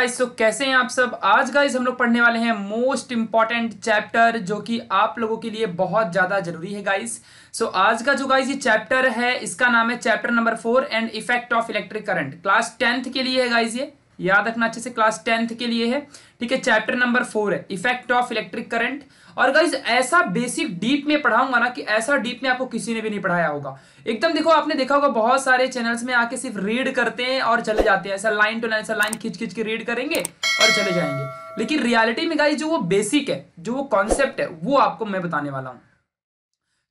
Guys तो कैसे हैं आप सब आज गाइस हम लोग पढ़ने वाले हैं मोस्ट इंपॉर्टेंट चैप्टर जो कि आप लोगों के लिए बहुत ज़्यादा जरूरी है गाइस सो so, आज का जो गाइस ये चैप्टर है इसका नाम है chapter number four and effect of electric current class tenth के लिए है गाइस ये याद रखना अच्छे से क्लास टेंथ के लिए है ठीक है चैप्टर नंबर फोर है इफेक्ट ऑफ इलेक्ट्रिक करंट और गाइज ऐसा बेसिक डीप में पढ़ाऊंगा ना कि ऐसा डीप में आपको किसी ने भी नहीं पढ़ाया होगा एकदम देखो आपने देखा होगा बहुत सारे चैनल्स में आके सिर्फ रीड करते हैं और चले जाते हैं ऐसा लाइन टू लाइन ऐसा लाइन खींच खींच के रीड करेंगे और चले जाएंगे लेकिन रियालिटी में गाइज जो वो बेसिक है जो वो कॉन्सेप्ट है वो आपको मैं बताने वाला हूँ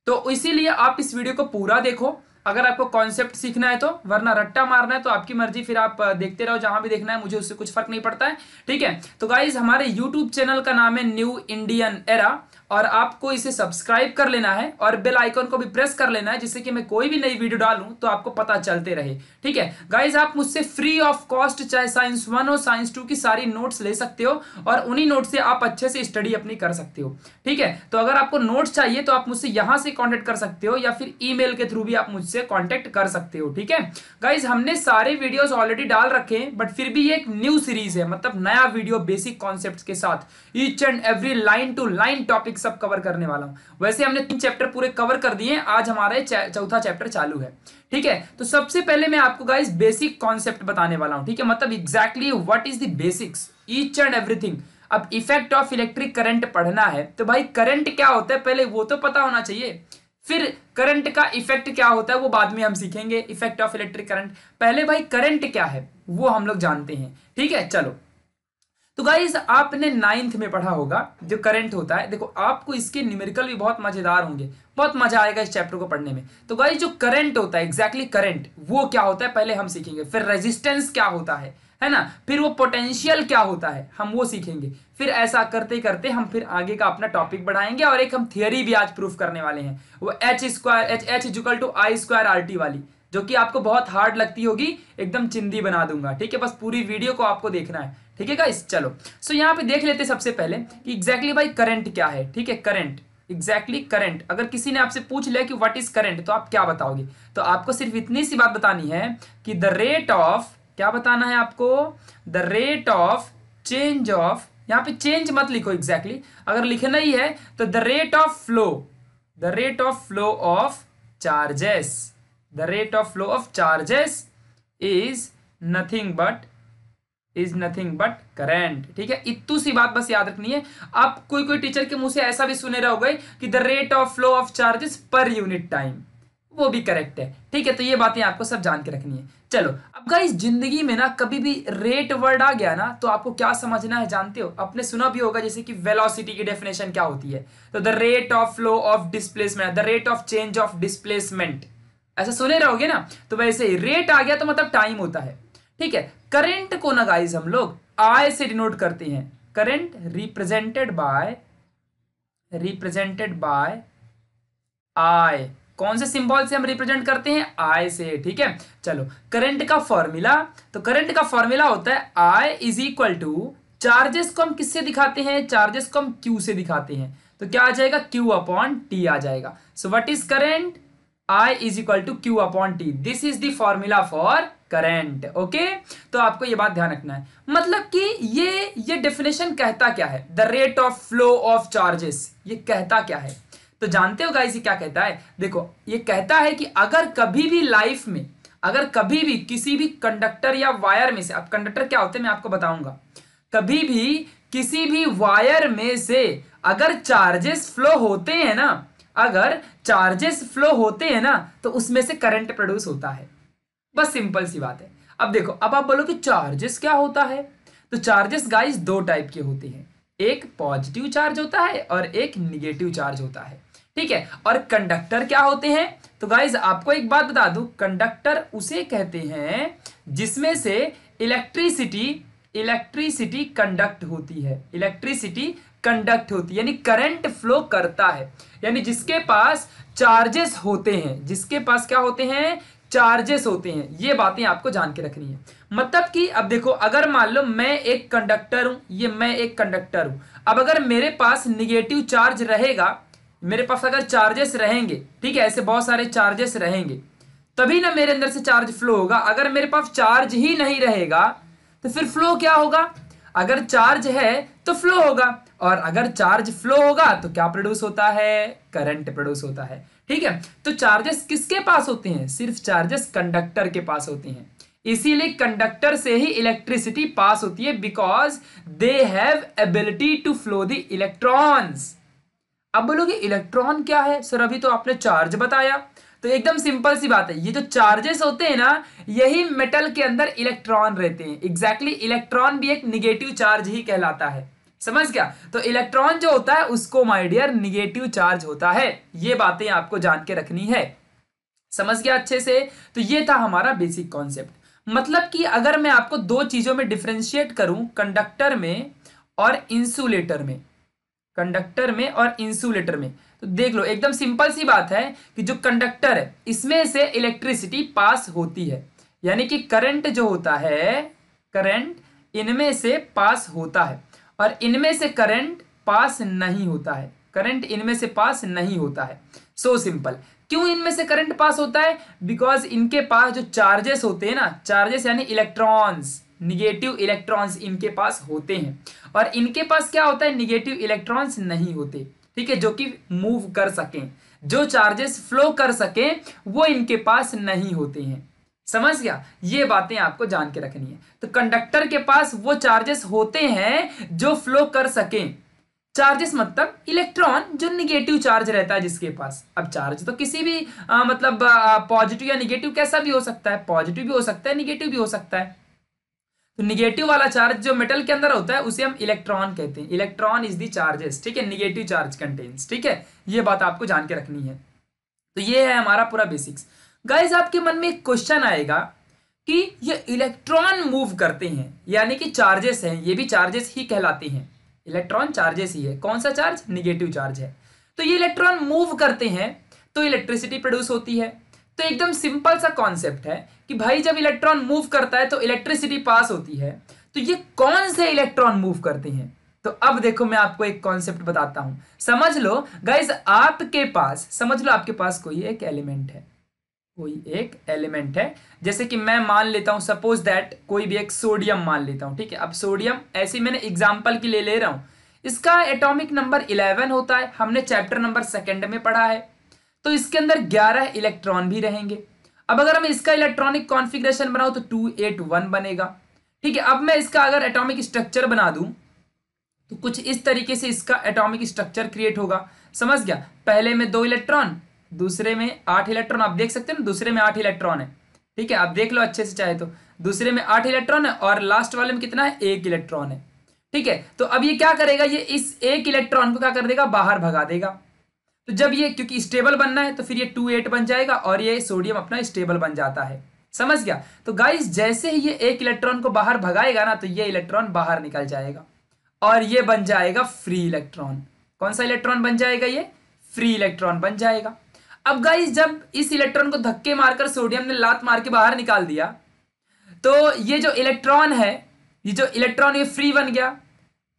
तो इसीलिए आप इस वीडियो को पूरा देखो अगर आपको कॉन्सेप्ट सीखना है तो वरना रट्टा मारना है तो आपकी मर्जी फिर आप देखते रहो जहां भी देखना है मुझे उससे कुछ फर्क नहीं पड़ता है ठीक है तो गाइज हमारे यूट्यूब चैनल का नाम है न्यू इंडियन एरा और आपको इसे सब्सक्राइब कर लेना है और बेल आइकन को भी प्रेस कर लेना है जिससे कि मैं कोई भी नई वीडियो डालूं तो आपको पता चलते रहे ठीक है गाइज आप मुझसे फ्री ऑफ कॉस्ट चाहे साइंस वन और साइंस टू की सारी नोट्स ले सकते हो और उन्हीं नोट से आप अच्छे से स्टडी अपनी कर सकते हो ठीक है तो अगर आपको नोट्स चाहिए तो आप मुझसे यहां से कॉन्टेक्ट कर सकते हो या फिर ई के थ्रू भी आप मुझसे कॉन्टेक्ट कर सकते हो ठीक है गाइज हमने सारे वीडियोज ऑलरेडी डाल रखे हैं बट फिर भी एक न्यू सीरीज है मतलब नया वीडियो बेसिक कॉन्सेप्ट के साथ each and every line to line topic सब कवर करने वाला हूं वैसे हमने तीन चैप्टर पूरे कवर कर दिए आज हमारा चौथा चैप्टर चालू है ठीक है तो सबसे पहले मैं आपको गाइस बेसिक कॉन्सेप्ट बताने वाला हूं ठीक है मतलब exactly what is the basics each and everything अब इफेक्ट ऑफ इलेक्ट्रिक करंट पढ़ना है तो भाई करंट क्या होता है पहले वो तो पता होना चाहिए फिर करंट का इफेक्ट क्या होता है वो बाद में हम सीखेंगे इफेक्ट ऑफ इलेक्ट्रिक करंट पहले भाई करंट क्या है वो हम लोग जानते हैं ठीक है चलो तो गाइज आपने नाइन्थ में पढ़ा होगा जो करंट होता है देखो आपको इसके न्यूमेरिकल भी बहुत मजेदार होंगे बहुत मजा आएगा इस चैप्टर को पढ़ने में तो गाइज जो करंट होता है एग्जैक्टली करंट वो क्या होता है पहले हम सीखेंगे फिर रेजिस्टेंस क्या होता है है ना फिर वो पोटेंशियल क्या होता है हम वो सीखेंगे फिर ऐसा करते करते हम फिर आगे का अपना टॉपिक बढ़ाएंगे और एक हम थियोरी भी आज प्रूफ करने वाले हैं वो H square H H equal to I square R T वाली जो कि आपको बहुत हार्ड लगती होगी एकदम चिंदी बना दूंगा ठीक है बस पूरी वीडियो को आपको देखना है ठीक है गाइस चलो सो यहाँ पे देख लेते सबसे पहले कि एग्जैक्टली भाई करंट क्या है ठीक है करंट एग्जैक्टली exactly करंट अगर किसी ने आपसे पूछ लिया कि व्हाट इज करंट तो आप क्या बताओगे तो आपको सिर्फ इतनी सी बात बतानी है कि द रेट ऑफ क्या बताना है आपको the rate of change of यहाँ पे चेंज मत लिखो एग्जैक्टली exactly. अगर लिखना ही है तो the rate of flow the rate of flow of charges the rate of flow of charges is nothing but is nothing but current ठीक है इतू सी बात बस याद रखनी है आप कोई कोई टीचर के मुंह से ऐसा भी सुने रहोगे कि the rate of flow of charges per unit time वो भी करेक्ट है ठीक है तो ये बातें आपको सब जान के रखनी है चलो अब गाइस जिंदगी में ना कभी भी रेट वर्ड आ गया ना तो आपको क्या समझना है जानते हो आपने सुना भी होगा जैसे कि वेलोसिटी की डेफिनेशन क्या होती है तो the rate of flow of displacement the rate of change of displacement ऐसा सुने रहोगे ना तो वैसे रेट आ गया तो मतलब टाइम होता है ठीक है करेंट को ना गाइज हम लोग आय से डिनोट करते हैं current represented by represented by I कौन से सिंबल से हम रिप्रेजेंट करते हैं आय से ठीक है चलो करंट का फॉर्मूला तो करंट का फॉर्मूला होता है I is equal to charges को हम किससे दिखाते हैं चार्जेस को हम क्यू से दिखाते हैं तो क्या आ जाएगा क्यू अपॉन टी आ जाएगा so what is current I is equal to Q upon T this is the formula for current okay तो आपको ये बात ध्यान रखना है मतलब कि ये ये डेफिनेशन कहता क्या है the rate of flow of charges ये कहता क्या है तो जानते हो गाइस ये क्या कहता है देखो ये कहता है कि अगर कभी भी लाइफ में अगर कभी भी किसी भी कंडक्टर या वायर में से अब कंडक्टर क्या होते हैं मैं आपको बताऊंगा कभी भी किसी भी वायर में से अगर चार्जेस फ्लो होते हैं ना अगर चार्जेस फ्लो होते हैं ना तो उसमें से करंट प्रोड्यूस होता है बस सिंपल सी बात है अब देखो अब आप कि चार्जेस क्या होता है तो चार्जेस गाइस दो टाइप के होते हैं एक पॉजिटिव चार्ज होता है और एक निगेटिव चार्ज होता है ठीक है और कंडक्टर क्या होते हैं तो गाइज आपको एक बात बता दू कंडक्टर उसे कहते हैं जिसमें से इलेक्ट्रिसिटी इलेक्ट्रिसिटी कंडक्ट होती है इलेक्ट्रिसिटी कंडक्ट होती है यानी करंट फ्लो करता है यानी जिसके पास चार्जेस होते हैं जिसके पास क्या होते हैं चार्जेस होते हैं ये बातें आपको जान के रखनी है मतलब कि अब देखो अगर मान लो मैं एक कंडक्टर हूं ये मैं एक कंडक्टर हूं अब अगर मेरे पास निगेटिव चार्ज रहेगा मेरे पास अगर चार्जेस रहेंगे ठीक है ऐसे बहुत सारे चार्जेस रहेंगे तभी ना मेरे अंदर से चार्ज फ्लो होगा अगर मेरे पास चार्ज ही नहीं रहेगा तो फिर फ्लो क्या होगा अगर चार्ज है तो फ्लो होगा और अगर चार्ज फ्लो होगा तो क्या प्रोड्यूस होता है करंट प्रोड्यूस होता है ठीक है तो चार्जेस किसके पास होते हैं सिर्फ चार्जेस कंडक्टर के पास होते हैं इसीलिए कंडक्टर से ही इलेक्ट्रिसिटी पास होती है because they have ability to flow the electrons अब बोलोगे इलेक्ट्रॉन क्या है सर अभी तो आपने चार्ज बताया तो एकदम सिंपल सी बात है ये जो चार्जेस होते हैं ना यही मेटल के अंदर इलेक्ट्रॉन रहते हैं एग्जैक्टली exactly, इलेक्ट्रॉन भी एक निगेटिव चार्ज ही कहलाता है समझ गया तो इलेक्ट्रॉन जो होता है उसको माइडियर निगेटिव चार्ज होता है ये बातें आपको जान के रखनी है समझ गया अच्छे से तो ये था हमारा बेसिक कॉन्सेप्ट मतलब कि अगर मैं आपको दो चीजों में डिफ्रेंशिएट करूं कंडक्टर में और इंसुलेटर में कंडक्टर में और इंसुलेटर में तो देख लो एकदम सिंपल सी बात है कि जो कंडक्टर है इसमें से इलेक्ट्रिसिटी पास होती है यानी कि करंट जो होता है करंट इनमें से पास होता है और इनमें से करंट पास नहीं होता है करंट इनमें से पास नहीं होता है सो so सिंपल क्यों इनमें से करंट पास होता है बिकॉज इनके पास जो चार्जेस होते हैं ना चार्जेस यानी इलेक्ट्रॉन्स निगेटिव इलेक्ट्रॉन्स इनके पास होते हैं और इनके पास क्या होता है निगेटिव इलेक्ट्रॉन्स नहीं होते ठीक है जो कि मूव कर सकें जो चार्जेस फ्लो कर सकें वो इनके पास नहीं होते हैं समझ गया ये बातें आपको जान के रखनी है तो कंडक्टर के पास वो चार्जेस होते हैं जो फ्लो कर सकें चार्जेस मतलब इलेक्ट्रॉन जो निगेटिव चार्ज रहता है जिसके पास अब चार्ज तो किसी भी आ, मतलब पॉजिटिव या निगेटिव कैसा भी हो सकता है पॉजिटिव भी हो सकता है निगेटिव भी हो सकता है तो निगेटिव वाला चार्ज जो मेटल के अंदर होता है उसे हम इलेक्ट्रॉन कहते हैं इलेक्ट्रॉन इज दी चार्जेस ठीक है निगेटिव चार्ज कंटेन्स ठीक है ये बात आपको जान के रखनी है तो ये है हमारा पूरा बेसिक्स गाइज आपके मन में एक क्वेश्चन आएगा कि ये इलेक्ट्रॉन मूव करते हैं यानी कि चार्जेस हैं ये भी चार्जेस ही कहलाते हैं इलेक्ट्रॉन चार्जेस ही है कौन सा चार्ज निगेटिव चार्ज है तो ये इलेक्ट्रॉन मूव करते हैं तो इलेक्ट्रिसिटी प्रोड्यूस होती है तो एकदम सिंपल सा कॉन्सेप्ट है कि भाई जब इलेक्ट्रॉन मूव करता है तो इलेक्ट्रिसिटी पास होती है तो ये कौन से इलेक्ट्रॉन मूव करते हैं तो अब देखो मैं आपको एक कॉन्सेप्ट बताता हूं समझ लो गाइज आपके पास समझ लो आपके पास कोई एक एलिमेंट है कोई एक एलिमेंट है जैसे कि मैं मान लेता हूं सपोज दैट कोई भी एक सोडियम मान लेता हूं ठीक है अब सोडियम ऐसी मैंने एग्जाम्पल की ले ले रहा हूं इसका एटॉमिक नंबर इलेवन होता है हमने चैप्टर नंबर सेकेंड में पढ़ा है तो इसके अंदर ग्यारह इलेक्ट्रॉन भी रहेंगे अब अगर हम इसका इलेक्ट्रॉनिक कॉन्फिग्रेशन बनाओ तो टू एट वन बनेगा ठीक है अब मैं इसका अगर एटॉमिक स्ट्रक्चर बना दूं तो कुछ इस तरीके से इसका एटॉमिक स्ट्रक्चर क्रिएट होगा समझ गया पहले में दो इलेक्ट्रॉन दूसरे में आठ इलेक्ट्रॉन आप देख सकते हैं ना दूसरे में आठ इलेक्ट्रॉन है ठीक है आप देख लो अच्छे से चाहे तो दूसरे में आठ इलेक्ट्रॉन है और लास्ट वाले में कितना है एक इलेक्ट्रॉन है ठीक है तो अब ये क्या करेगा ये इस एक इलेक्ट्रॉन को क्या कर देगा बाहर भगा देगा तो जब ये क्योंकि स्टेबल बनना है तो फिर ये टू एट बन जाएगा और ये सोडियम अपना स्टेबल बन जाता है समझ गया तो गाइस जैसे ही ये एक इलेक्ट्रॉन को बाहर भगाएगा ना तो ये इलेक्ट्रॉन बाहर निकल जाएगा और ये बन जाएगा फ्री इलेक्ट्रॉन कौन सा इलेक्ट्रॉन बन जाएगा ये फ्री इलेक्ट्रॉन बन जाएगा अब गाइस जब इस इलेक्ट्रॉन को धक्के मारकर सोडियम ने लात मार के बाहर निकाल दिया तो ये जो इलेक्ट्रॉन है ये जो इलेक्ट्रॉन ये फ्री बन गया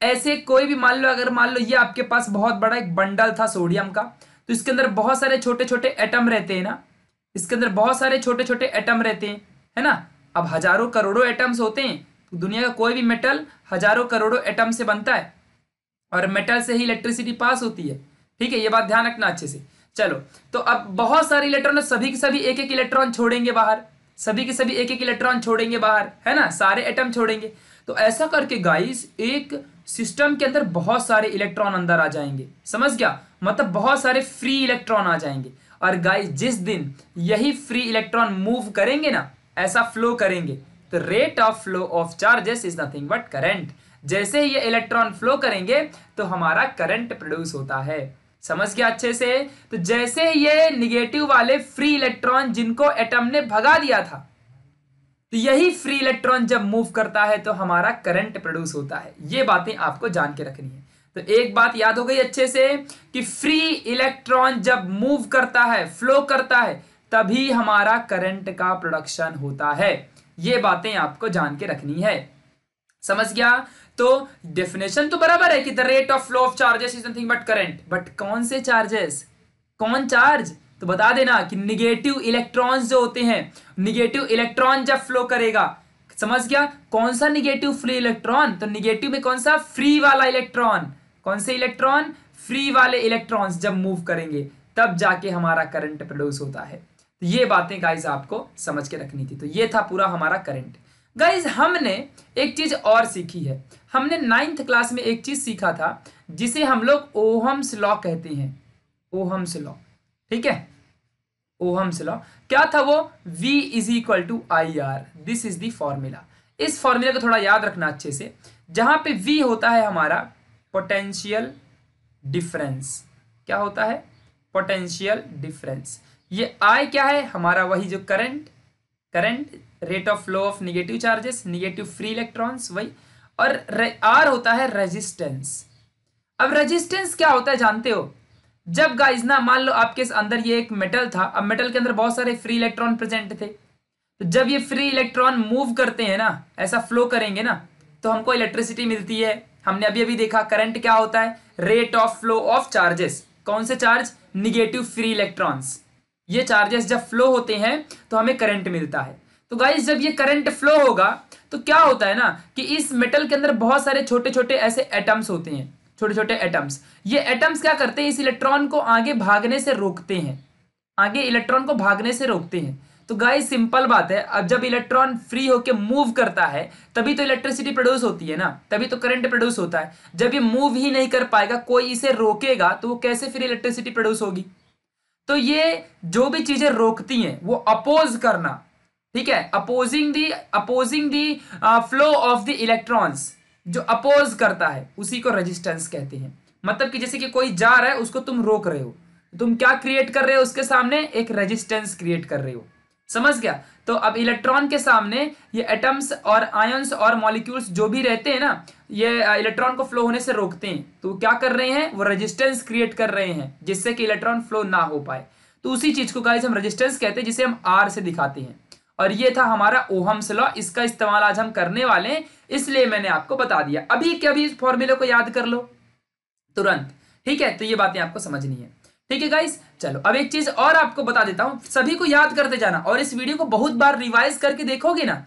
ऐसे कोई भी मान लो अगर मान लो ये आपके पास बहुत बड़ा एक बंडल था सोडियम का तो इसके अंदर बहुत सारे छोटे छोटे एटम रहते हैं ना इसके अंदर बहुत सारे छोटे छोटे एटम रहते हैं है ना अब हजारों करोड़ों एटम्स होते हैं तो दुनिया का कोई भी मेटल हजारों करोड़ों एटम से बनता है और मेटल से ही इलेक्ट्रिसिटी पास होती है ठीक है ये बात ध्यान रखना अच्छे से चलो तो अब बहुत सारे इलेक्ट्रॉन सभी के सभी एक एक इलेक्ट्रॉन छोड़ेंगे बाहर सभी के सभी एक एक इलेक्ट्रॉन छोड़ेंगे बाहर है ना सारे एटम छोड़ेंगे तो ऐसा करके गाइस एक सिस्टम के अंदर बहुत सारे इलेक्ट्रॉन अंदर आ जाएंगे समझ गया मतलब बहुत सारे फ्री इलेक्ट्रॉन आ जाएंगे और गाइस जिस दिन यही फ्री इलेक्ट्रॉन मूव करेंगे ना ऐसा फ्लो करेंगे तो rate of flow of charges is nothing but current जैसे ये इलेक्ट्रॉन फ्लो करेंगे तो हमारा करंट प्रोड्यूस होता है समझ गया अच्छे से तो जैसे ये निगेटिव वाले फ्री इलेक्ट्रॉन जिनको एटम ने भगा दिया था तो यही फ्री इलेक्ट्रॉन जब मूव करता है तो हमारा करंट प्रोड्यूस होता है ये बातें आपको जान के रखनी है तो एक बात याद हो गई अच्छे से कि फ्री इलेक्ट्रॉन जब मूव करता है फ्लो करता है तभी हमारा करंट का प्रोडक्शन होता है ये बातें आपको जान के रखनी है समझ गया तो डेफिनेशन तो बराबर है कि the rate of flow of charges is nothing but current but कौन से चार्जेस कौन चार्ज तो बता देना कि निगेटिव इलेक्ट्रॉन जो होते हैं निगेटिव इलेक्ट्रॉन जब फ्लो करेगा समझ गया कौन सा निगेटिव फ्री इलेक्ट्रॉन तो निगेटिव में कौन सा फ्री वाला इलेक्ट्रॉन कौन से इलेक्ट्रॉन फ्री वाले इलेक्ट्रॉन्स जब मूव करेंगे तब जाके हमारा करंट प्रोड्यूस होता है तो ये बातें गाइज आपको समझ के रखनी थी तो ये था पूरा हमारा करंट गाइज हमने एक चीज और सीखी है हमने नाइन्थ क्लास में एक चीज सीखा था जिसे हम लोग ओहम्स लॉ कहते हैं ओहम्स लॉ ठीक है ओहम्स लॉ क्या था वो V is equal to I R this is the formula इस फॉर्मूला को थोड़ा याद रखना अच्छे से जहां पे V होता है हमारा पोटेंशियल डिफरेंस क्या होता है पोटेंशियल डिफरेंस ये I क्या है हमारा वही जो current current rate of flow of negative charges negative free electrons वही और आर होता है रेजिस्टेंस अब रेजिस्टेंस क्या होता है जानते हो जब गाइज ना मान लो आपके अंदर ये एक मेटल था अब मेटल के अंदर बहुत सारे फ्री इलेक्ट्रॉन प्रेजेंट थे तो जब ये फ्री इलेक्ट्रॉन मूव करते हैं ना ऐसा फ्लो करेंगे ना तो हमको इलेक्ट्रिसिटी मिलती है हमने अभी अभी देखा करंट क्या होता है rate of flow of charges कौन से चार्ज निगेटिव फ्री इलेक्ट्रॉन्स ये चार्जेस जब फ्लो होते हैं तो हमें करंट मिलता है तो गाइज जब ये करंट फ्लो होगा तो क्या होता है ना कि इस मेटल के अंदर बहुत सारे छोटे छोटे ऐसे एटम्स होते हैं छोटे छोटे एटम्स ये एटम्स क्या करते हैं इस इलेक्ट्रॉन को आगे भागने से रोकते हैं आगे इलेक्ट्रॉन को भागने से रोकते हैं तो गाइस सिंपल बात है अब जब इलेक्ट्रॉन फ्री होके मूव करता है तभी तो इलेक्ट्रिसिटी प्रोड्यूस होती है ना तभी तो करंट प्रोड्यूस होता है जब ये मूव ही नहीं कर पाएगा कोई इसे रोकेगा तो वो कैसे फिर इलेक्ट्रिसिटी प्रोड्यूस होगी तो ये जो भी चीजें रोकती हैं वो अपोज करना ठीक है opposing the opposing the flow of the electrons जो अपोज करता है उसी को रेजिस्टेंस कहते हैं मतलब कि जैसे कि कोई जा रहा है उसको तुम रोक रहे हो तुम क्या क्रिएट कर रहे हो उसके सामने एक रेजिस्टेंस क्रिएट कर रहे हो समझ गया तो अब इलेक्ट्रॉन के सामने ये एटम्स और आयंस और मॉलिक्यूल्स जो भी रहते हैं ना ये इलेक्ट्रॉन को फ्लो होने से रोकते हैं तो क्या कर रहे हैं वो रेजिस्टेंस क्रिएट कर रहे हैं जिससे कि इलेक्ट्रॉन फ्लो ना हो पाए तो उसी चीज को कहा हम रेजिस्टेंस कहते हैं जिसे हम आर से दिखाते हैं और ये था हमारा ओहम्स लॉ इसका इस्तेमाल आज हम करने वाले हैं इसलिए मैंने आपको बता दिया अभी के अभी इस फॉर्मूले को याद कर लो तुरंत ठीक है तो ये बातें आपको समझनी है ठीक है गाइस चलो अब एक चीज और आपको बता देता हूं सभी को याद करते जाना और इस वीडियो को बहुत बार रिवाइज करके देखोगे ना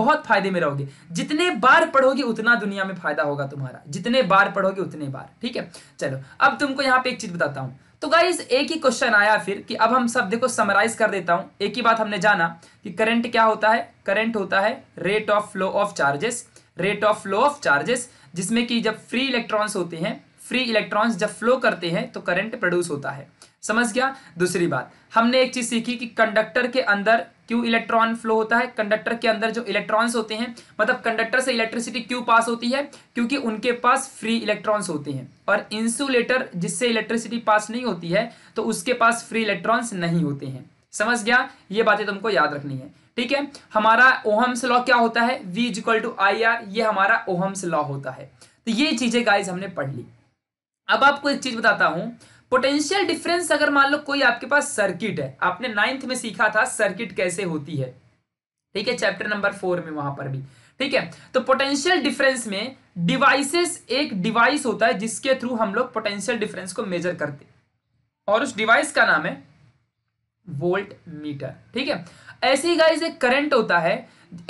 बहुत फायदे में रहोगे जितने बार पढ़ोगे उतना दुनिया में फायदा होगा तुम्हारा जितने बार पढ़ोगे उतने बार ठीक है चलो अब तुमको यहां पे एक चीज बताता हूँ तो गाइज एक ही क्वेश्चन आया फिर कि अब हम सब देखो समराइज कर देता हूं एक ही बात हमने जाना कि करंट क्या होता है करंट होता है rate of flow of charges rate of flow of charges जिसमें कि जब फ्री इलेक्ट्रॉन्स होते हैं फ्री इलेक्ट्रॉन्स जब फ्लो करते हैं तो करंट प्रोड्यूस होता है समझ गया दूसरी बात हमने एक चीज सीखी कि कंडक्टर के अंदर क्यों इलेक्ट्रॉन फ्लो होता है कंडक्टर के अंदर जो इलेक्ट्रॉन्स होते हैं मतलब कंडक्टर से इलेक्ट्रिसिटी क्यों पास होती है क्योंकि उनके पास फ्री इलेक्ट्रॉन्स होते हैं और इंसुलेटर जिससे इलेक्ट्रिसिटी पास नहीं होती है तो उसके पास फ्री इलेक्ट्रॉन्स नहीं होते हैं समझ गया ये बातें तुमको याद रखनी है ठीक है हमारा ओहम्स लॉ क्या होता है V is to I R ये हमारा ओहम्स लॉ होता है तो ये चीजें गाइज हमने पढ़ ली अब आपको एक चीज बताता हूं पोटेंशियल डिफरेंस अगर मान लो कोई आपके पास सर्किट है आपने नाइन्थ में सीखा था सर्किट कैसे होती है ठीक है चैप्टर नंबर फोर में वहां पर भी ठीक है तो पोटेंशियल डिफरेंस में डिवाइसेस एक डिवाइस होता है जिसके थ्रू हम लोग पोटेंशियल डिफरेंस को मेजर करते और उस डिवाइस का नाम है वोल्ट मीटर ठीक है ऐसे ही गाइस एक करंट होता है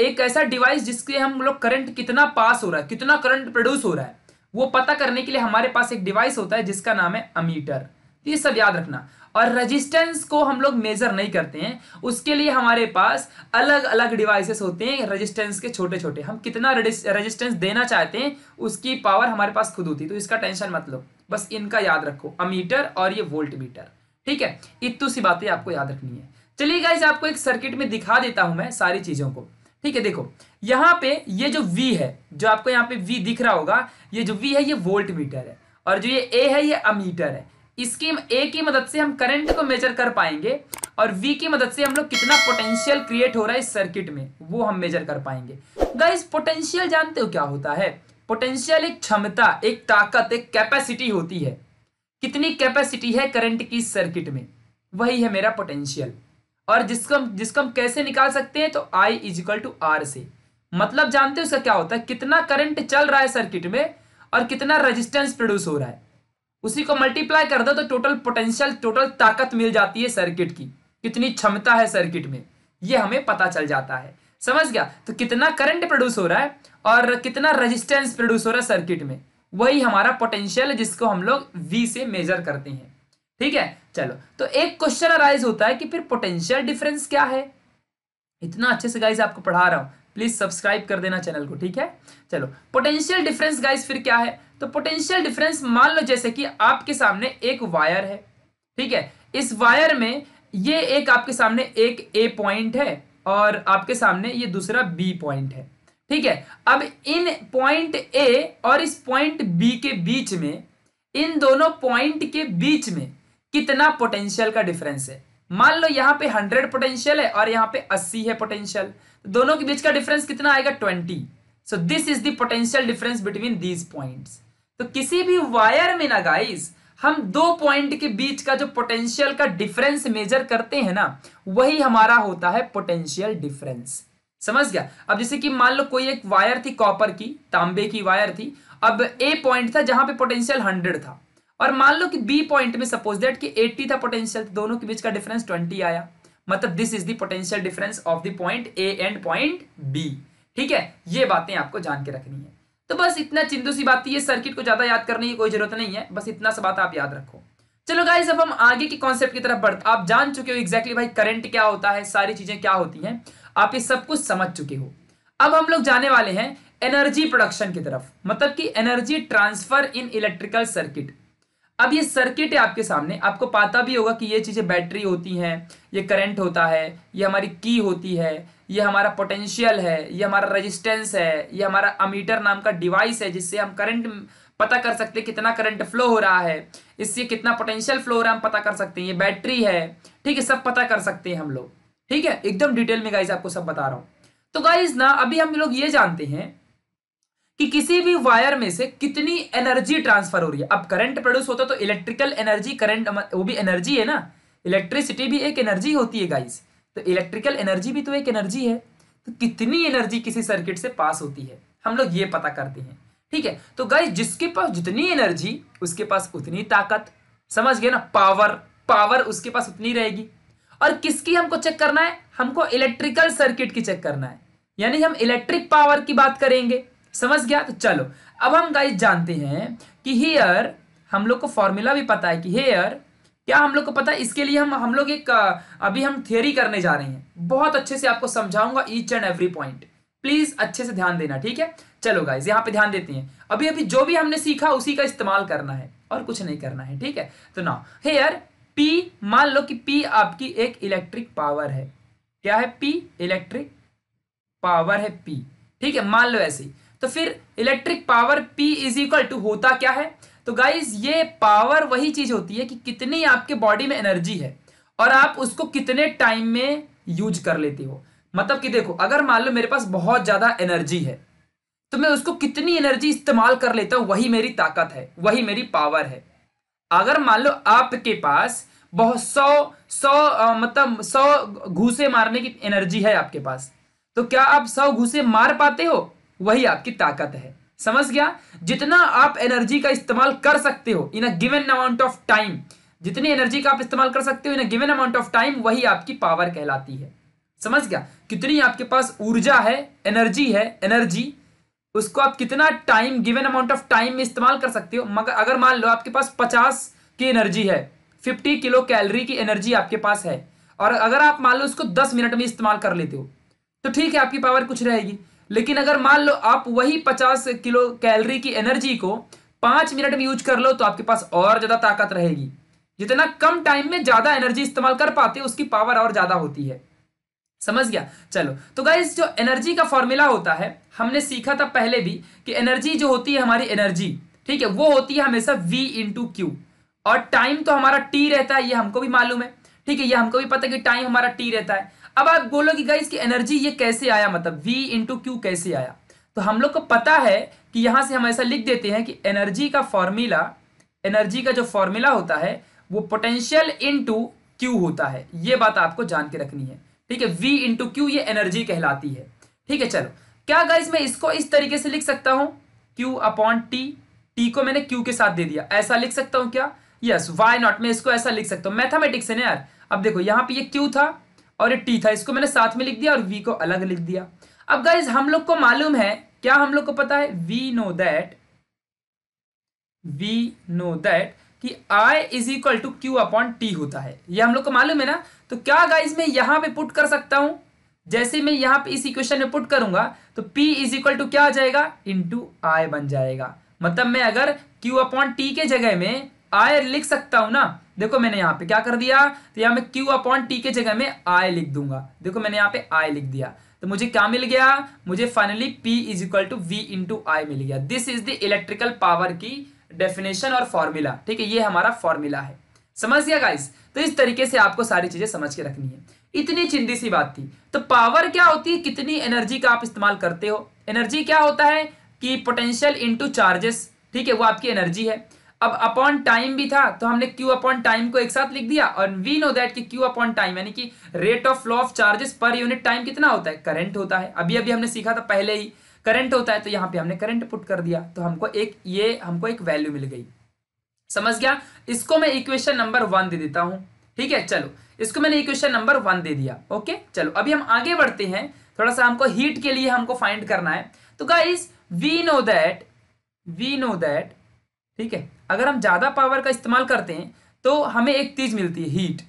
एक ऐसा डिवाइस जिसके हम लोग करंट कितना पास हो रहा है कितना करंट प्रोड्यूस हो रहा है वो पता करने के लिए हमारे पास एक डिवाइस होता है जिसका नाम है अमीटर तो ये सब याद रखना और रेजिस्टेंस को हम लोग मेजर नहीं करते हैं उसके लिए हमारे पास अलग अलग डिवाइसेस होते हैं रेजिस्टेंस के छोटे छोटे हम कितना रेजिस्टेंस देना चाहते हैं उसकी पावर हमारे पास खुद होती है तो इसका टेंशन मत लो बस इनका याद रखो अमीटर और ये वोल्ट मीटर ठीक है इतू सी बातें आपको याद रखनी है चलिए गाइज आपको एक सर्किट में दिखा देता हूं मैं सारी चीजों को ठीक है देखो यहाँ पे ये जो V है जो आपको यहाँ पे V दिख रहा होगा ये जो V है ये वोल्ट मीटर है और जो ये A है ये अमीटर है इसकी ए की मदद से हम करंट को मेजर कर पाएंगे और वी की मदद से हम लोग कितना पोटेंशियल क्रिएट हो रहा है इस सर्किट में वो हम मेजर कर पाएंगे गाइस पोटेंशियल जानते हो क्या होता है पोटेंशियल एक क्षमता एक ताकत एक कैपेसिटी होती है कितनी कैपेसिटी है करंट की सर्किट में वही है मेरा पोटेंशियल और जिसको हम जिसको हम कैसे निकाल सकते हैं तो I is equal to R से मतलब जानते हैं उसका क्या होता है कितना करंट चल रहा है सर्किट में और कितना रेजिस्टेंस प्रोड्यूस हो रहा है उसी को मल्टीप्लाई कर दो तो टोटल पोटेंशियल टोटल ताकत मिल जाती है सर्किट की कितनी क्षमता है सर्किट में ये हमें पता चल जाता है समझ गया तो कितना करंट प्रोड्यूस हो रहा है और कितना रजिस्टेंस प्रोड्यूस हो रहा है सर्किट में वही हमारा पोटेंशियल जिसको हम लोग वी से मेजर करते हैं ठीक है चलो तो एक क्वेश्चन अराइज होता है कि फिर पोटेंशियल डिफरेंस क्या है इतना अच्छे से गाइज आपको पढ़ा रहा हूं प्लीज सब्सक्राइब कर देना चैनल को ठीक है चलो पोटेंशियल डिफरेंस गाइज फिर क्या है तो पोटेंशियल डिफरेंस मान लो जैसे कि आपके सामने एक वायर है ठीक है इस वायर में ये एक आपके सामने एक ए पॉइंट है और आपके सामने ये दूसरा बी पॉइंट है ठीक है अब इन पॉइंट ए और इस पॉइंट बी के बीच में इन दोनों पॉइंट के बीच में कितना पोटेंशियल का डिफरेंस है मान लो यहां पे हंड्रेड पोटेंशियल है और यहां पे अस्सी है पोटेंशियल तो दोनों के बीच का डिफरेंस कितना आएगा twenty so this is potential difference between these points तो किसी भी वायर में ना गाइस हम दो पॉइंट के बीच का जो पोटेंशियल का डिफरेंस मेजर करते हैं ना वही हमारा होता है पोटेंशियल डिफरेंस समझ गया अब जैसे कि मान लो कोई एक वायर थी कॉपर की तांबे की वायर थी अब ए पॉइंट था जहां पे पोटेंशियल हंड्रेड था और मान लो कि बी पॉइंट में सपोज दैट कि 80 था पोटेंशियल दोनों के बीच का डिफरेंस 20 आया मतलब this is potential difference of the point A and point B ठीक है ये बातें आपको जान के रखनी है तो बस इतना चिंदू सी बात ये सर्किट को ज्यादा याद करने की कोई जरूरत नहीं है बस इतना सा बात आप याद रखो चलो गाइस अब हम आगे के कॉन्सेप्ट की तरफ बढ़ते आप जान चुके हो एग्जैक्टली भाई करंट क्या होता है सारी चीजें क्या होती हैं आप ये सब कुछ समझ चुके हो अब हम लोग जाने वाले हैं एनर्जी प्रोडक्शन की तरफ मतलब कि energy transfer in electrical circuit अब ये सर्किट है आपके सामने आपको पता भी होगा कि ये चीज़ें बैटरी होती हैं ये करंट होता है ये हमारी की होती है ये हमारा पोटेंशियल है ये हमारा रेजिस्टेंस है ये हमारा अमीटर नाम का डिवाइस है जिससे हम करंट पता कर सकते हैं कितना करंट फ्लो हो रहा है इससे कितना पोटेंशियल फ्लो हो रहा है हम पता कर सकते हैं ये बैटरी है ठीक है सब पता कर सकते हैं हम लोग ठीक है एकदम डिटेल में गाइज आपको सब बता रहा हूँ तो गाइज ना अभी हम लोग ये जानते हैं कि किसी भी वायर में से कितनी एनर्जी ट्रांसफर हो रही है अब करंट प्रोड्यूस होता है तो इलेक्ट्रिकल एनर्जी करंट वो भी एनर्जी है ना इलेक्ट्रिसिटी भी एक एनर्जी होती है गाइस तो इलेक्ट्रिकल एनर्जी भी तो एक एनर्जी है तो कितनी एनर्जी किसी सर्किट से पास होती है हम लोग ये पता करते हैं ठीक है तो गाइस जिसके पास जितनी एनर्जी उसके पास उतनी ताकत समझ गए ना पावर पावर उसके पास उतनी रहेगी और किसकी हमको चेक करना है हमको इलेक्ट्रिकल सर्किट की चेक करना है यानी हम इलेक्ट्रिक पावर की बात करेंगे समझ गया तो चलो अब हम गाइज जानते हैं कि हेयर हम लोग को फॉर्मूला भी पता है कि हेयर क्या हम लोग को पता है इसके लिए हम हम लोग एक अभी हम थियरी करने जा रहे हैं बहुत अच्छे से आपको समझाऊंगा each and every point please अच्छे से ध्यान देना ठीक है चलो गाइज यहाँ पे ध्यान देते हैं अभी अभी जो भी हमने सीखा उसी का इस्तेमाल करना है और कुछ नहीं करना है ठीक है तो ना हेयर पी मान लो कि पी आपकी एक इलेक्ट्रिक पावर है क्या है पी इलेक्ट्रिक पावर है पी ठीक है मान लो ऐसे तो फिर electric power P is equal to होता क्या है तो गाइज ये पावर वही चीज होती है कि कितनी आपके बॉडी में एनर्जी है और आप उसको कितने टाइम में यूज कर लेते हो मतलब कि देखो अगर मान लो मेरे पास बहुत ज्यादा एनर्जी है तो मैं उसको कितनी एनर्जी इस्तेमाल कर लेता हूं वही मेरी ताकत है वही मेरी पावर है अगर मान लो आपके पास बहुत सौ सौ मतलब सौ घूसे मारने की एनर्जी है आपके पास तो क्या आप सौ घूसे मार पाते हो वही आपकी ताकत है समझ गया जितना आप एनर्जी का इस्तेमाल कर सकते हो in a given amount of time जितनी एनर्जी का आप इस्तेमाल कर सकते हो in a given amount of time वही आपकी पावर कहलाती है समझ गया कितनी आपके पास ऊर्जा है एनर्जी है एनर्जी उसको आप कितना time given amount of time में इस्तेमाल कर सकते हो मगर अगर मान लो आपके पास पचास की एनर्जी है फिफ्टी किलो कैलोरी की एनर्जी आपके पास है और अगर आप मान लो उसको दस मिनट में इस्तेमाल कर लेते हो तो ठीक है आपकी पावर कुछ रहेगी लेकिन अगर मान लो आप वही पचास किलो कैलोरी की एनर्जी को पांच मिनट में यूज कर लो तो आपके पास और ज़्यादा ताकत रहेगी जितना कम टाइम में ज़्यादा एनर्जी इस्तेमाल कर पाते उसकी पावर और ज़्यादा होती है समझ गया चलो तो गाइज जो एनर्जी का फॉर्मूला होता है हमने सीखा था पहले भी कि एनर्जी जो होती है हमारी एनर्जी ठीक है वो होती है हमेशा वी इंटू क्यू और टाइम तो हमारा टी रहता है ये हमको भी मालूम है ठीक है ये हमको भी पता है कि टाइम हमारा टी रहता है अब आप बोलोगे गाइस कि एनर्जी ये कैसे आया मतलब वी इंटू क्यू कैसे आया तो हम लोग को पता है कि यहां से हम ऐसा लिख देते हैं कि एनर्जी का फॉर्मूला एनर्जी का जो फॉर्मूला होता है वो पोटेंशियल इंटू क्यू होता है ये बात आपको जान के रखनी है ठीक है वी इंटू क्यू ये एनर्जी कहलाती है ठीक है चलो क्या गाइस मैं इसको इस तरीके से लिख सकता हूँ क्यू अपॉन टी टी को मैंने क्यू के साथ दे दिया ऐसा लिख सकता हूं क्या यस वाई नॉट मैं इसको ऐसा लिख सकता हूँ मैथमेटिक्स है ना यार अब देखो यहां पे ये क्यू था और ये टी था इसको मैंने साथ में लिख दिया और वी को अलग लिख दिया अब गाइज हम लोग को मालूम है क्या हम लोग को पता है we know that we know that कि I is equal to Q upon T होता है ये हम लोग को मालूम है ना तो क्या गाइज मैं यहां पे पुट कर सकता हूं जैसे मैं यहां पे इस इक्वेशन में पुट करूंगा तो P इज इक्वल टू क्या आ जाएगा टू आई बन जाएगा मतलब मैं अगर Q अपॉन टी के जगह में आय लिख सकता हूं ना देखो मैंने यहाँ पे क्या कर दिया तो यहाँ मैं क्यू अपॉन टी के जगह में आई लिख दूंगा देखो मैंने यहाँ पे आई लिख दिया तो मुझे क्या मिल गया मुझे finally P is equal to V into I मिल गया this is the electrical power की डेफिनेशन और फॉर्मूला ठीक है ये हमारा फॉर्मूला है समझ गया गाइस तो इस तरीके से आपको सारी चीजें समझ के रखनी है इतनी चिंदी सी बात थी तो पावर क्या होती है कितनी एनर्जी का आप इस्तेमाल करते हो एनर्जी क्या होता है कि पोटेंशियल इंटू चार्जेस ठीक है वो आपकी एनर्जी है अब अपॉन टाइम भी था तो हमने क्यू अपॉन टाइम को एक साथ लिख दिया और वी नो दैट कि क्यू अपॉन टाइम यानी कि rate of flow of charges per unit time कितना होता है करंट होता है अभी अभी हमने सीखा था पहले ही करंट होता है तो यहां पे हमने करंट पुट कर दिया तो हमको एक ये हमको एक वैल्यू मिल गई समझ गया इसको मैं इक्वेशन नंबर वन दे देता हूं ठीक है चलो इसको मैंने इक्वेशन नंबर वन दे दिया ओके चलो अभी हम आगे बढ़ते हैं थोड़ा सा हमको हीट के लिए हमको फाइंड करना है तो guys we know that we know that ठीक है अगर हम ज़्यादा पावर का इस्तेमाल करते हैं तो हमें एक चीज़ मिलती है heat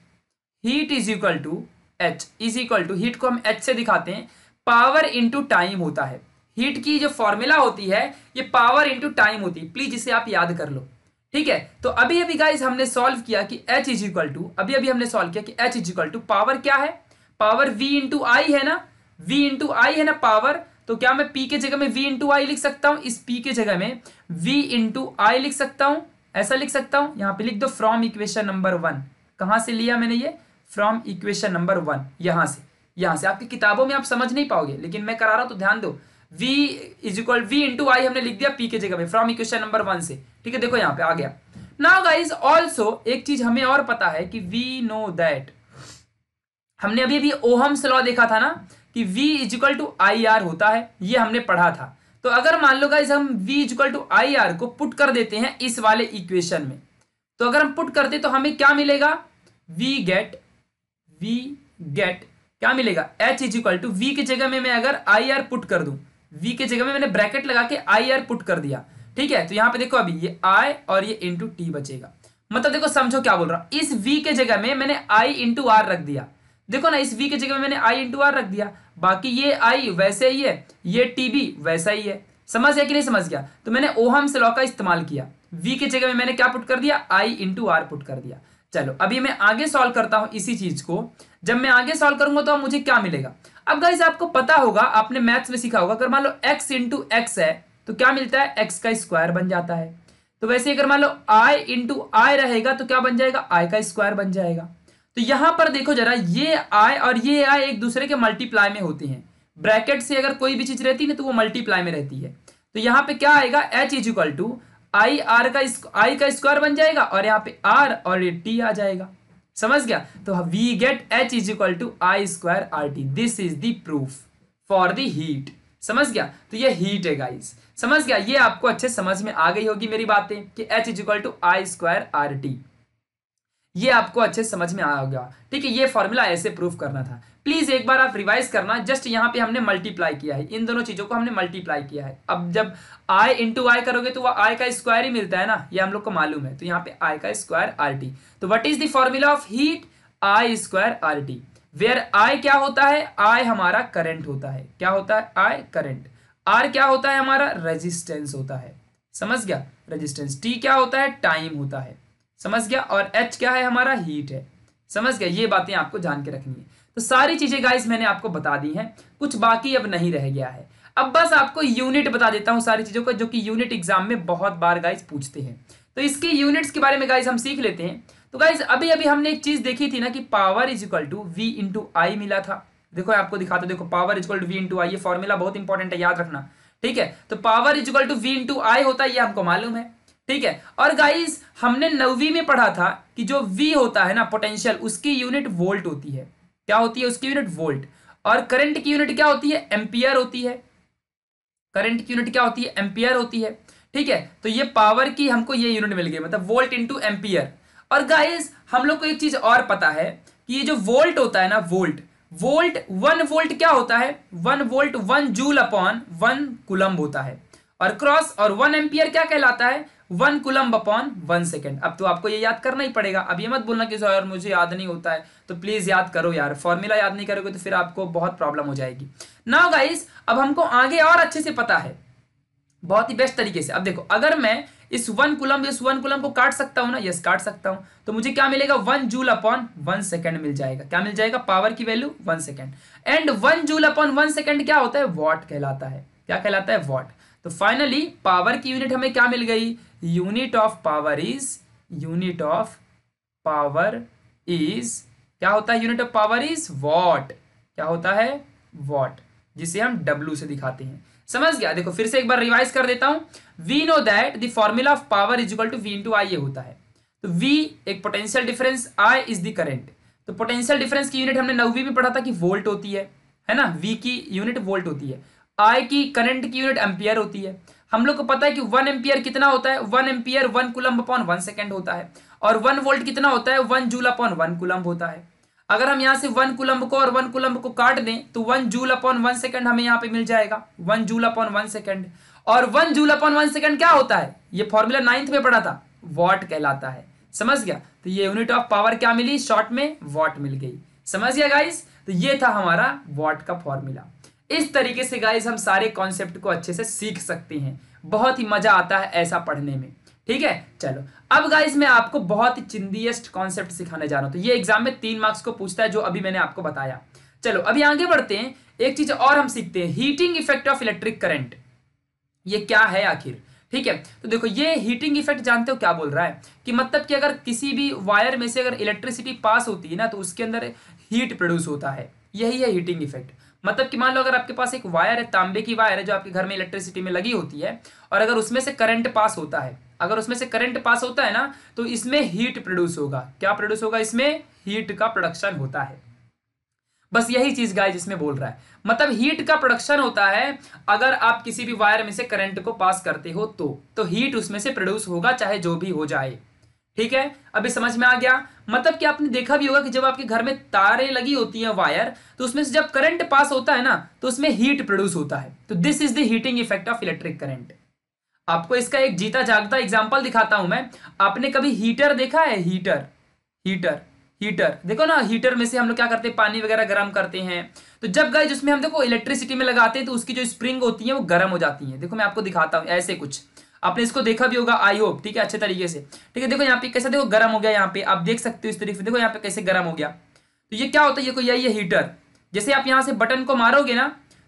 heat is equal to H is equal to heat को हम एच से दिखाते हैं पावर इंटू टाइम होता है हीट की जो फॉर्मूला होती है ये पावर इंटू टाइम होती है प्लीज इसे आप याद कर लो ठीक है तो अभी अभी गाइज हमने सॉल्व किया कि एच इज इक्वल टू अभी अभी हमने सॉल्व किया कि H is equal to power क्या है पावर वी इंटू आई है ना वी इंटू आई है ना पावर तो क्या मैं पी के जगह में वी इंटू आई लिख सकता हूं इस पी के जगह में वी इंटू आई लिख सकता हूं ऐसा लिख सकता हूं यहां पे लिख दो फ्रॉम इक्वेशन नंबर वन कहां से लिया मैंने ये फ्रॉम इक्वेशन नंबर वन यहां से यहां से आपकी किताबों में आप समझ नहीं पाओगे लेकिन मैं करा रहा हूं तो ध्यान दो V is equal V into I हमने लिख दिया पी के जगह में फ्रॉम इक्वेशन नंबर वन से ठीक है देखो यहाँ पे आ गया नाउ गाइज ऑल्सो एक चीज हमें और पता है कि वी नो दैट हमने अभी अभी ओहम्स लॉ देखा था ना कि v equal to I R होता है ये हमने पढ़ा था तो अगर मान लो गाइज हम v equal to I R को पुट कर देते हैं इस वाले इक्वेशन में तो अगर हम पुट करते तो हमें क्या मिलेगा v गेट v गेट क्या मिलेगा h इज टू वी की जगह में मैं अगर आई आर पुट कर दूं v की जगह में मैंने ब्रैकेट लगा के आई आर पुट कर दिया ठीक है तो यहां पे देखो अभी ये i और ये इंटू टी बचेगा मतलब देखो समझो क्या बोल रहा हूं इस v के जगह में मैंने i इंटू आर रख दिया देखो ना इस v के जगह में मैंने i इंटू आर रख दिया बाकी ये आई वैसे ही है ये टी बी वैसा ही है समझ गया कि नहीं समझ गया तो मैंने ओहम से लॉ का इस्तेमाल किया वी के जगह में मैंने क्या पुट कर दिया आई इंटू आर पुट कर दिया चलो अभी मैं आगे सॉल्व करता हूं इसी चीज को जब मैं आगे सॉल्व करूंगा तो मुझे क्या मिलेगा अब गाइज आपको पता होगा आपने मैथ्स में सीखा होगा अगर मान लो एक्स इंटू एक्स है तो क्या मिलता है एक्स का स्क्वायर बन जाता है तो वैसे अगर मान लो आई इंटू आई रहेगा तो क्या बन जाएगा आई का स्क्वायर बन जाएगा तो यहां पर देखो जरा ये आय और ये आय एक दूसरे के मल्टीप्लाई में होती हैं ब्रैकेट से अगर कोई भी चीज रहती है ना तो वो मल्टीप्लाई में रहती है तो यहां पे क्या आएगा H is equal to I R का आई का स्क्वायर बन जाएगा और यहाँ पे आर और ये टी आ जाएगा समझ गया तो we get H is equal to I square R T this is दूफ प्रूफ फॉर द हीट समझ गया तो ये हीट है गाइस समझ गया ये आपको अच्छे समझ में आ गई होगी मेरी बातें कि H is equal to I square R T ये आपको अच्छे समझ में आया होगा ठीक है ये फॉर्मूला ऐसे प्रूफ करना था प्लीज एक बार आप रिवाइज करना जस्ट यहाँ पे हमने मल्टीप्लाई किया है इन दोनों चीजों को हमने मल्टीप्लाई किया है अब जब आई इंटू आई करोगे तो वह आई का स्क्वायर ही मिलता है ना ये हम लोग को मालूम है तो यहाँ पे i का स्क्वायर आर टी तो what is the formula of heat I square R T where I क्या होता है i हमारा करंट होता है क्या होता है आय करंट आर क्या होता है हमारा रजिस्टेंस होता है समझ गया रजिस्टेंस टी क्या होता है टाइम होता है समझ गया और एच क्या है हमारा हीट है समझ गया ये बातें आपको जान के रखनी है तो सारी चीजें गाइस मैंने आपको बता दी हैं कुछ बाकी अब नहीं रह गया है अब बस आपको यूनिट बता देता हूं सारी चीजों का जो कि यूनिट एग्जाम में बहुत बार गाइस पूछते हैं तो इसके यूनिट्स के बारे में गाइस हम सीख लेते हैं तो गाइज अभी अभी हमने एक चीज देखी थी ना कि power is equal to V into I मिला था देखो आपको दिखाता दो देखो power is equal to V into I ये फॉर्मूला बहुत इंपॉर्टेंट है याद रखना ठीक है तो power is equal to V into I होता है ये हमको मालूम है ठीक है और गाइस हमने नवी में पढ़ा था कि जो वी होता है ना पोटेंशियल उसकी यूनिट वोल्ट होती है क्या होती है उसकी यूनिट वोल्ट और करंट की यूनिट क्या होती है एम्पियर होती है करंट की यूनिट क्या होती है एम्पियर होती है ठीक है तो ये पावर की हमको ये यूनिट मिल गई मतलब वोल्ट इंटू एम्पियर और गाइज हम लोग को एक चीज और पता है कि ये जो वोल्ट होता है ना वोल्ट वोल्ट वन वोल्ट क्या होता है one volt one joule upon one coulomb होता है और क्रॉस और वन एम्पियर क्या कहलाता है one coulomb upon one second अब तो आपको ये याद करना ही पड़ेगा अब ये मत बोलना कि सर मुझे याद नहीं होता है तो प्लीज़ याद करो यार फॉर्मूला याद नहीं करोगे तो फिर आपको बहुत प्रॉब्लम हो जाएगी नाउ गाइस अब हमको आगे और अच्छे से पता है बहुत ही बेस्ट तरीके से अब देखो अगर मैं इस वन कुलम इस वन कुलम को काट सकता हूं ना यस काट सकता हूं तो मुझे क्या मिलेगा one joule upon one second मिल जाएगा क्या मिल जाएगा पावर की value one second and one joule upon one second क्या होता है वॉट कहलाता है क्या कहलाता है वॉट तो फाइनली पावर की यूनिट हमें क्या मिल गई unit of power is unit of power is क्या होता है unit of power is watt क्या होता है वॉट जिसे हम डब्ल्यू से दिखाते हैं समझ गया देखो फिर से एक बार रिवाइज कर देता हूं we know that the formula of power is equal to V into I ये होता है तो वी एक potential difference I is the current तो पोटेंशियल डिफरेंस की यूनिट हमने नवी में पढ़ा था कि वोल्ट होती है है ना वी की यूनिट वोल्ट होती है आई की करंट की यूनिट एम्पियर होती है हम लोग को पता है कि वन एम्पियर कितना होता है one ampere one coulomb upon one second होता है और वन वोल्ट कितना होता है one joule upon one coulomb होता है अगर हम यहाँ से वन कुलम्ब को और वन कुलम्ब को काट दें तो one joule upon one second हमें यहाँ पे मिल जाएगा one joule upon one second और one joule upon one second क्या होता है ये फॉर्मूला नाइन्थ में पढ़ा था वॉट कहलाता है समझ गया तो ये यूनिट ऑफ पावर क्या मिली शॉर्ट में वॉट मिल गई समझ गया गाइस तो ये था हमारा वॉट का फॉर्मूला इस तरीके से गाइज हम सारे कॉन्सेप्ट को अच्छे से सीख सकते हैं बहुत ही मजा आता है ऐसा पढ़ने में ठीक है चलो अब गाइज मैं आपको बहुत ही चिंदीएस्ट कॉन्सेप्ट सिखाने जा रहा हूं तो ये एग्जाम में तीन मार्क्स को पूछता है जो अभी मैंने आपको बताया चलो अभी आगे बढ़ते हैं एक चीज और हम सीखते हैं heating effect of electric current ये क्या है आखिर ठीक है तो देखो ये हीटिंग इफेक्ट जानते हो क्या बोल रहा है कि मतलब कि अगर किसी भी वायर में से अगर इलेक्ट्रिसिटी पास होती है ना तो उसके अंदर हीट प्रोड्यूस होता है यही है हीटिंग इफेक्ट मतलब कि मान लो अगर आपके पास एक वायर है तांबे की वायर है जो आपके घर में इलेक्ट्रिसिटी में लगी होती है और अगर उसमें से करंट पास होता है अगर उसमें से करंट पास होता है ना तो इसमें हीट प्रोड्यूस होगा क्या प्रोड्यूस होगा इसमें हीट का प्रोडक्शन होता है बस यही चीज गाय जिसमें बोल रहा है मतलब हीट का प्रोडक्शन होता है अगर आप किसी भी वायर में से करंट को पास करते हो तो, तो हीट उसमें से प्रोड्यूस होगा चाहे जो भी हो जाए ठीक है अभी समझ में आ गया मतलब कि आपने देखा भी होगा कि जब आपके घर में तारे लगी होती हैं वायर तो उसमें से जब करंट पास होता है ना तो उसमें हीट प्रोड्यूस होता है तो this is the heating effect of electric current आपको इसका एक जीता जागता एग्जाम्पल दिखाता हूं मैं आपने कभी हीटर देखा है हीटर हीटर हीटर देखो ना हीटर में से हम लोग क्या करते हैं पानी वगैरह गर्म करते हैं तो जब गए जिसमें हम देखो इलेक्ट्रिसिटी में लगाते हैं तो उसकी जो स्प्रिंग होती है वो गर्म हो जाती है देखो मैं आपको दिखाता हूँ ऐसे कुछ आपने इसको देखा भी होगा आई होप ठीक है अच्छे तरीके से ठीक है देखो यहाँ पे कैसे देखो गर्म हो गया यहाँ पे आप देख सकते हो इस तरीके से देखो यहाँ पे कैसे गर्म हो गया तो ये क्या होता है ये यही है हीटर जैसे आप यहाँ से बटन को मारोगे ना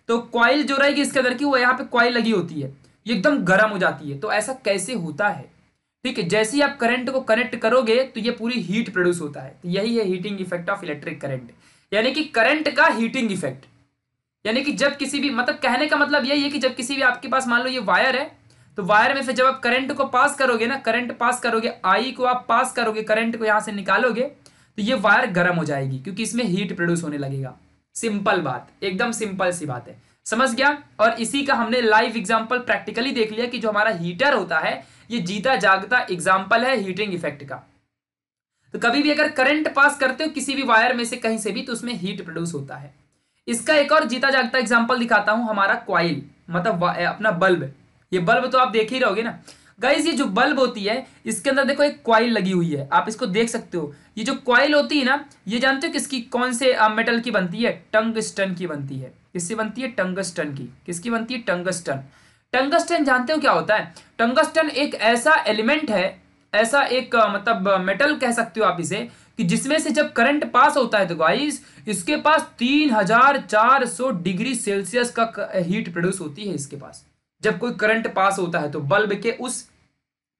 तो क्वाइल जो रहेगी इसके अंदर की वो यहाँ पे क्वाइल लगी होती है ये एकदम गर्म हो जाती है तो ऐसा कैसे होता है ठीक है जैसे ही आप करंट को कनेक्ट करोगे तो ये पूरी हीट प्रोड्यूस होता है तो यही है heating effect of electric current यानी कि करंट का हीटिंग इफेक्ट यानी कि जब किसी भी मतलब कहने का मतलब यही है कि जब किसी भी आपके पास मान लो ये वायर है तो वायर में से जब आप करंट को पास करोगे ना करंट पास करोगे आई को आप पास करोगे करंट को यहां से निकालोगे तो ये वायर गर्म हो जाएगी क्योंकि इसमें हीट प्रोड्यूस होने लगेगा सिंपल बात एकदम सिंपल सी बात है समझ गया और इसी का हमने लाइव एग्जाम्पल प्रैक्टिकली देख लिया कि जो हमारा हीटर होता है ये जीता जागता एग्जाम्पल है हीटिंग इफेक्ट का तो कभी भी अगर करंट पास करते हो किसी भी वायर में से कहीं से भी तो उसमें हीट प्रोड्यूस होता है इसका एक और जीता जागता एग्जाम्पल दिखाता हूं हमारा क्वाइल मतलब अपना बल्ब ये बल्ब तो आप देख ही रहोगे ना गाइज ये जो बल्ब होती है इसके अंदर देखो एक क्वाइल लगी हुई है आप इसको देख सकते हो ये जो क्वाइल होती है ना ये जानते हो किसकी कौन से मेटल की बनती है टंगस्टन की बनती है किससे बनती है टंगस्टन की किसकी बनती है टंगस्टन टंगस्टन जानते हो क्या होता है टंगस्टन एक ऐसा एलिमेंट है ऐसा एक मतलब मेटल कह सकते हो आप इसे कि जिसमें से जब करंट पास होता है तो गाइज इसके पास तीन हजार चार सौ डिग्री सेल्सियस का हीट प्रोड्यूस होती है इसके पास जब कोई करंट पास होता है तो बल्ब के उस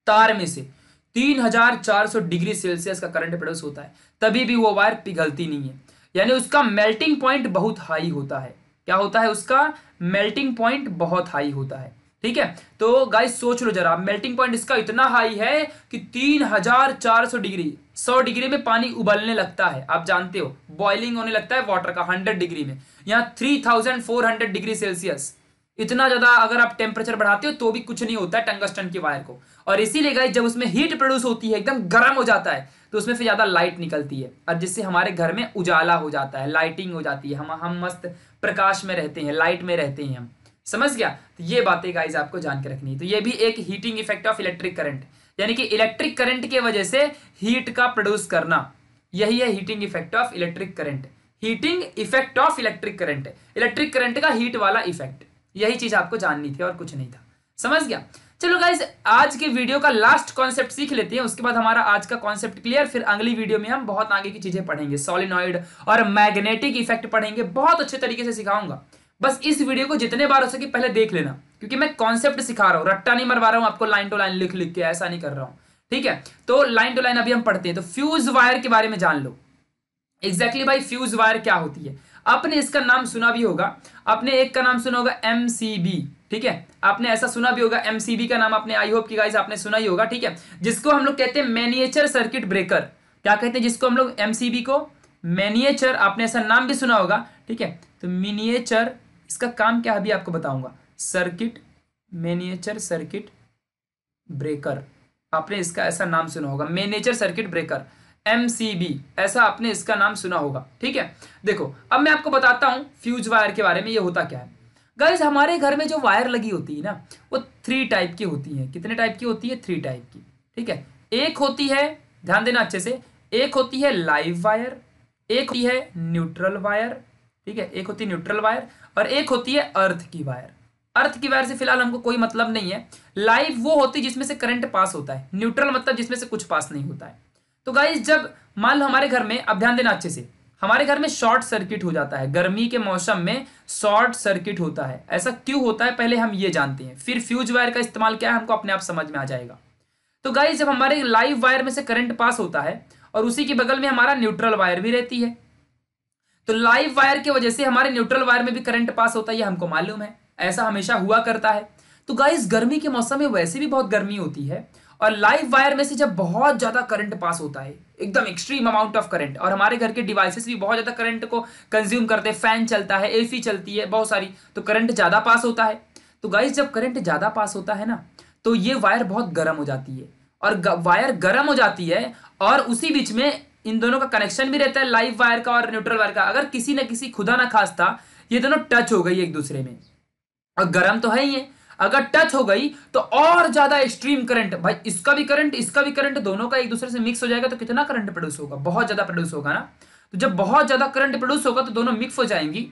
तार में से 3400 डिग्री सेल्सियस का करंट प्रोड्यूस होता है तभी भी वो वायर पिघलती नहीं है यानी उसका मेल्टिंग पॉइंट बहुत हाई होता है क्या होता है उसका मेल्टिंग पॉइंट बहुत हाई होता है ठीक है तो गाइस सोच लो जरा मेल्टिंग पॉइंट इसका इतना हाई है कि 3400 डिग्री 100 डिग्री में पानी उबलने लगता है आप जानते हो बॉइलिंग होने लगता है वाटर का 100 डिग्री में यहाँ 3400 डिग्री सेल्सियस इतना ज़्यादा अगर आप टेम्परेचर बढ़ाते हो तो भी कुछ नहीं होता है टंगस्टन की वायर को और इसीलिए गाइस जब उसमें हीट प्रोड्यूस होती है एकदम गर्म हो जाता है तो उसमें फिर ज़्यादा लाइट निकलती है और जिससे हमारे घर में उजाला हो जाता है लाइटिंग हो जाती है हम हम मस्त प्रकाश में रहते हैं लाइट में रहते हैं हम समझ गया तो ये बातें गाइज आपको जान के रखनी है तो ये भी एक heating effect of electric current यानी कि इलेक्ट्रिक करंट के वजह से हीट का प्रोड्यूस करना यही है heating effect of electric current heating effect of electric current electric current का हीट वाला इफेक्ट यही चीज आपको जाननी थी और कुछ नहीं था समझ गया चलो गाइज आज के वीडियो का लास्ट कॉन्सेप्ट सीख लेते हैं उसके बाद हमारा आज का कॉन्सेप्ट क्लियर फिर अगली वीडियो में हम बहुत आगे की चीजें पढ़ेंगे सोलिनॉइड और मैग्नेटिक इफेक्ट पढ़ेंगे बहुत अच्छे तरीके से सिखाऊंगा बस इस वीडियो को जितने बार हो सके पहले देख लेना क्योंकि मैं कॉन्सेप्ट सिखा रहा हूँ रट्टा नहीं मरवा रहा हूँ आपको लाइन टू लाइन लिख लिख के ऐसा नहीं कर रहा हूँ ठीक है तो लाइन टू लाइन अभी हम पढ़ते हैं तो फ्यूज वायर के बारे में जान लो एग्जैक्टली exactly भाई फ्यूज वायर क्या होती है आपने इसका नाम सुना भी होगा आपने एक का नाम सुना होगा एम ठीक है आपने ऐसा सुना भी होगा एम का नाम आपने आई होप की गाइस आपने सुना ही होगा ठीक है जिसको हम लोग कहते हैं मैनिएचर सर्किट ब्रेकर क्या कहते हैं जिसको हम लोग एम को मैनिएचर आपने ऐसा नाम भी सुना होगा ठीक है तो मिनिएचर इसका काम क्या है अभी आपको बताऊंगा सर्किट मैनिएचर सर्किट ब्रेकर आपने इसका ऐसा नाम सुना होगा मैनेचर सर्किट ब्रेकर एम ऐसा आपने इसका नाम सुना होगा ठीक है देखो अब मैं आपको बताता हूँ फ्यूज वायर के बारे में ये होता क्या है गर्ल्स हमारे घर में जो वायर लगी होती है ना वो थ्री टाइप की होती है कितने टाइप की होती है थ्री टाइप की ठीक है एक होती है ध्यान देना अच्छे से एक होती है लाइव वायर एक होती है न्यूट्रल वायर ठीक है एक होती है न्यूट्रल वायर और एक होती है अर्थ की वायर अर्थ की वायर से फिलहाल हमको कोई मतलब नहीं है लाइव वो होती है जिसमें से करंट पास होता है न्यूट्रल मतलब जिसमें से कुछ पास नहीं होता है तो गाइज जब मान लो हमारे घर में अब ध्यान देना अच्छे से हमारे घर में शॉर्ट सर्किट हो जाता है गर्मी के मौसम में शॉर्ट सर्किट होता है ऐसा क्यों होता है पहले हम ये जानते हैं फिर फ्यूज वायर का इस्तेमाल क्या है हमको अपने आप समझ में आ जाएगा तो गाइज जब हमारे लाइव वायर में से करंट पास होता है और उसी के बगल में हमारा न्यूट्रल वायर भी रहती है तो लाइव वायर की वजह से हमारे न्यूट्रल वायर में भी करंट पास होता है यह हमको मालूम है ऐसा हमेशा हुआ करता है तो गाइज गर्मी के मौसम में वैसे भी बहुत गर्मी होती है और लाइव वायर में से जब बहुत ज़्यादा करंट पास होता है एकदम एक्सट्रीम अमाउंट ऑफ करंट और हमारे घर के डिवाइसेस भी बहुत ज़्यादा करंट को कंज्यूम करते हैं फैन चलता है एसी चलती है बहुत सारी तो करंट ज़्यादा पास होता है तो गाइस जब करंट ज़्यादा पास होता है ना तो ये वायर बहुत गर्म हो जाती है और वायर गर्म हो जाती है और उसी बीच में इन दोनों का कनेक्शन भी रहता है लाइव वायर का और न्यूट्रल वायर का अगर किसी ना किसी खुदा ना खास्ता ये दोनों टच हो गई एक दूसरे में और गर्म तो है ही है अगर टच हो गई तो और ज्यादा एक्सट्रीम करंट भाई इसका भी करंट इसका भी करंट दोनों का एक दूसरे से मिक्स हो जाएगा तो कितना करंट प्रोड्यूस होगा बहुत ज्यादा प्रोड्यूस होगा ना तो जब बहुत ज्यादा करंट प्रोड्यूस होगा तो दोनों मिक्स हो जाएंगी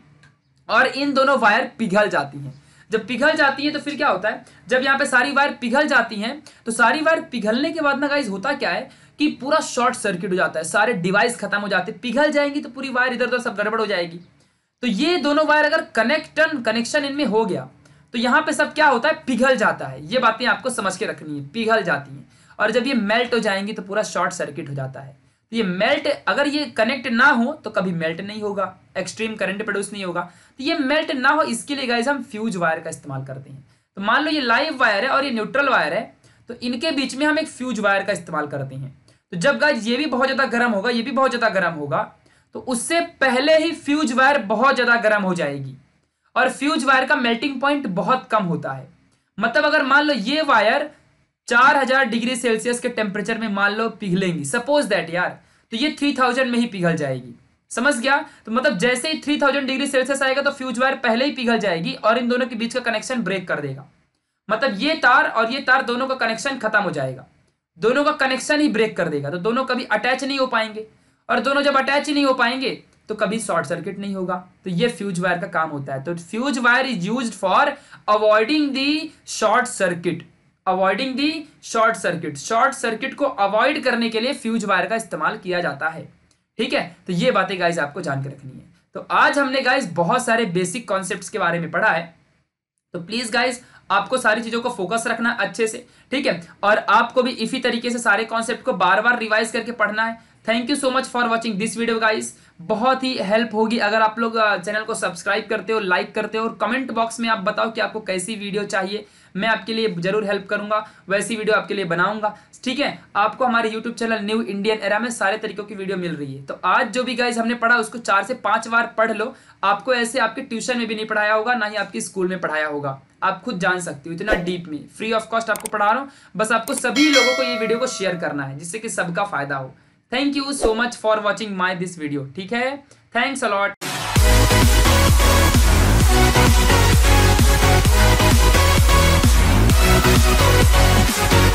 और इन दोनों वायर पिघल जाती हैं जब पिघल जाती है तो फिर क्या होता है जब यहाँ पे सारी वायर पिघल जाती हैं तो सारी वायर पिघलने के बाद ना गाइज होता क्या है कि पूरा शॉर्ट सर्किट हो जाता है सारे डिवाइस खत्म हो जाते हैं पिघल जाएंगी तो पूरी वायर इधर उधर सब गड़बड़ हो जाएगी तो ये दोनों वायर अगर कनेक्टन कनेक्शन इनमें हो गया तो यहाँ पे सब क्या होता है पिघल जाता है ये बातें आपको समझ के रखनी है पिघल जाती हैं और जब ये मेल्ट हो जाएंगी तो पूरा शॉर्ट सर्किट हो जाता है तो ये मेल्ट अगर ये कनेक्ट ना हो तो कभी मेल्ट नहीं होगा एक्सट्रीम करंट प्रोड्यूस नहीं होगा तो ये मेल्ट ना हो इसके लिए गाइज हम फ्यूज वायर का इस्तेमाल करते हैं तो मान लो ये लाइव वायर है और ये न्यूट्रल वायर है तो इनके बीच में हम एक फ्यूज वायर का इस्तेमाल करते हैं तो जब गाइज ये भी बहुत ज़्यादा गर्म होगा ये भी बहुत ज़्यादा गर्म होगा तो उससे पहले ही फ्यूज वायर बहुत ज़्यादा गर्म हो जाएगी और फ्यूज वायर का मेल्टिंग पॉइंट बहुत कम होता है मतलब अगर मान लो ये वायर 4000 डिग्री सेल्सियस के टेम्परेचर में मान लो पिघलेंगी सपोज दैट यार तो ये 3000 में ही पिघल जाएगी समझ गया तो मतलब जैसे ही 3000 डिग्री सेल्सियस आएगा तो फ्यूज वायर पहले ही पिघल जाएगी और इन दोनों के बीच का कनेक्शन ब्रेक कर देगा मतलब ये तार और ये तार दोनों का कनेक्शन खत्म हो जाएगा दोनों का कनेक्शन ही ब्रेक कर देगा तो दोनों कभी अटैच नहीं हो पाएंगे और दोनों जब अटैच ही नहीं हो पाएंगे तो कभी शॉर्ट सर्किट नहीं होगा तो ये फ्यूज वायर का काम होता है तो fuse wire is use for avoiding the short circuit avoiding the short circuit short circuit को अवॉइड करने के लिए फ्यूज वायर का इस्तेमाल किया जाता है ठीक है तो ये बातें गाइज आपको जान के रखनी है तो आज हमने गाइज बहुत सारे बेसिक कॉन्सेप्ट के बारे में पढ़ा है तो प्लीज गाइज आपको सारी चीजों को फोकस रखना अच्छे से ठीक है और आपको भी इसी तरीके से सारे कॉन्सेप्ट को बार बार रिवाइज करके पढ़ना है thank you so much for watching this video guys बहुत ही हेल्प होगी अगर आप लोग चैनल को सब्सक्राइब करते हो लाइक करते हो और कमेंट बॉक्स में आप बताओ कि आपको कैसी वीडियो चाहिए मैं आपके लिए जरूर हेल्प करूंगा वैसी वीडियो आपके लिए बनाऊंगा ठीक है आपको हमारे YouTube channel New Indian Era में सारे तरीकों की वीडियो मिल रही है तो आज जो भी गाइज हमने पढ़ा उसको चार से पांच बार पढ़ लो आपको ऐसे आपके ट्यूशन में भी नहीं पढ़ाया होगा ना ही आपके स्कूल में पढ़ाया होगा आप खुद जान सकते हो इतना डीप में फ्री ऑफ कॉस्ट आपको पढ़ा रहा हूँ बस आपको सभी लोगों को ये वीडियो को शेयर करना है जिससे कि सबका फायदा हो thank you so much for watching my this video ठीक है thanks a lot We'll be right back.